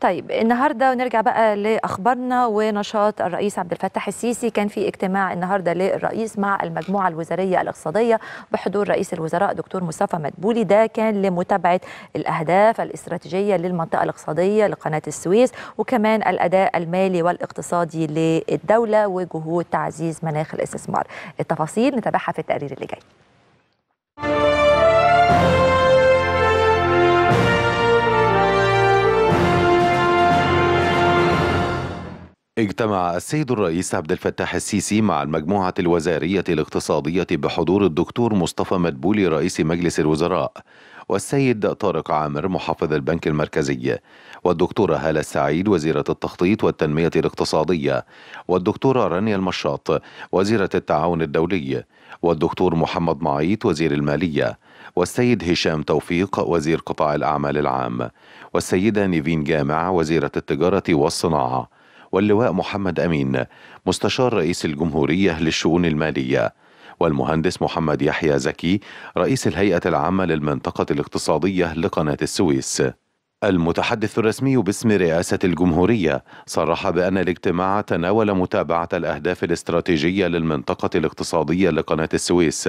طيب النهارده نرجع بقى لاخبارنا ونشاط الرئيس عبد الفتاح السيسي كان في اجتماع النهارده للرئيس مع المجموعه الوزاريه الاقتصاديه بحضور رئيس الوزراء دكتور مصطفى مدبولي ده كان لمتابعه الاهداف الاستراتيجيه للمنطقه الاقتصاديه لقناه السويس وكمان الاداء المالي والاقتصادي للدوله وجهود تعزيز مناخ الاستثمار التفاصيل نتابعها في التقرير اللي جاي اجتمع السيد الرئيس عبد الفتاح السيسي مع المجموعة الوزارية الاقتصادية بحضور الدكتور مصطفى مدبولي رئيس مجلس الوزراء والسيد طارق عامر محافظ البنك المركزي والدكتورة هالة السعيد وزيرة التخطيط والتنمية الاقتصادية والدكتورة رانيا المشاط وزيرة التعاون الدولي والدكتور محمد معيط وزير المالية والسيد هشام توفيق وزير قطاع الأعمال العام والسيدة نيفين جامع وزيرة التجارة والصناعة واللواء محمد أمين مستشار رئيس الجمهورية للشؤون المالية والمهندس محمد يحيى زكي رئيس الهيئة العامة للمنطقة الاقتصادية لقناة السويس المتحدث الرسمي باسم رئاسة الجمهورية صرح بأن الاجتماع تناول متابعة الأهداف الاستراتيجية للمنطقة الاقتصادية لقناة السويس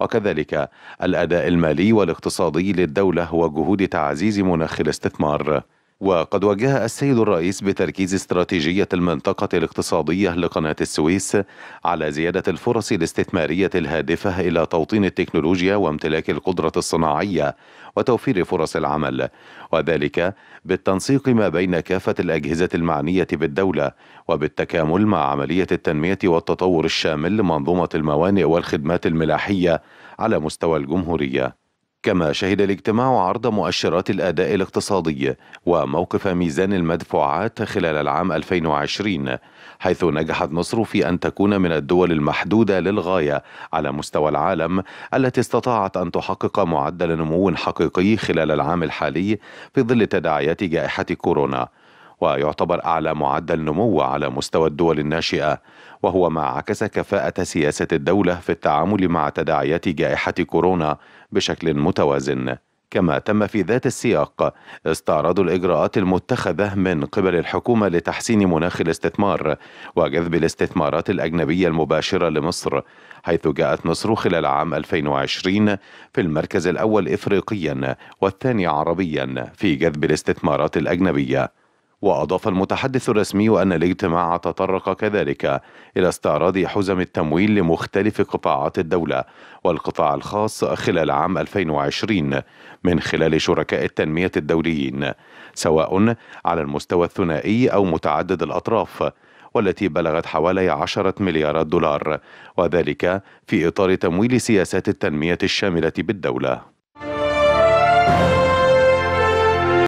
وكذلك الأداء المالي والاقتصادي للدولة وجهود تعزيز مناخ الاستثمار وقد وجه السيد الرئيس بتركيز استراتيجية المنطقة الاقتصادية لقناة السويس على زيادة الفرص الاستثمارية الهادفة إلى توطين التكنولوجيا وامتلاك القدرة الصناعية وتوفير فرص العمل وذلك بالتنسيق ما بين كافة الأجهزة المعنية بالدولة وبالتكامل مع عملية التنمية والتطور الشامل لمنظومة الموانئ والخدمات الملاحية على مستوى الجمهورية كما شهد الاجتماع عرض مؤشرات الأداء الاقتصادي وموقف ميزان المدفوعات خلال العام 2020 حيث نجحت مصر في أن تكون من الدول المحدودة للغاية على مستوى العالم التي استطاعت أن تحقق معدل نمو حقيقي خلال العام الحالي في ظل تداعيات جائحة كورونا ويعتبر أعلى معدل نمو على مستوى الدول الناشئة وهو ما عكس كفاءة سياسة الدولة في التعامل مع تداعيات جائحة كورونا بشكل متوازن كما تم في ذات السياق استعراض الإجراءات المتخذة من قبل الحكومة لتحسين مناخ الاستثمار وجذب الاستثمارات الأجنبية المباشرة لمصر حيث جاءت مصر خلال عام 2020 في المركز الأول إفريقيا والثاني عربيا في جذب الاستثمارات الأجنبية وأضاف المتحدث الرسمي أن الاجتماع تطرق كذلك إلى استعراض حزم التمويل لمختلف قطاعات الدولة والقطاع الخاص خلال عام 2020 من خلال شركاء التنمية الدوليين سواء على المستوى الثنائي أو متعدد الأطراف والتي بلغت حوالي عشرة مليارات دولار وذلك في إطار تمويل سياسات التنمية الشاملة بالدولة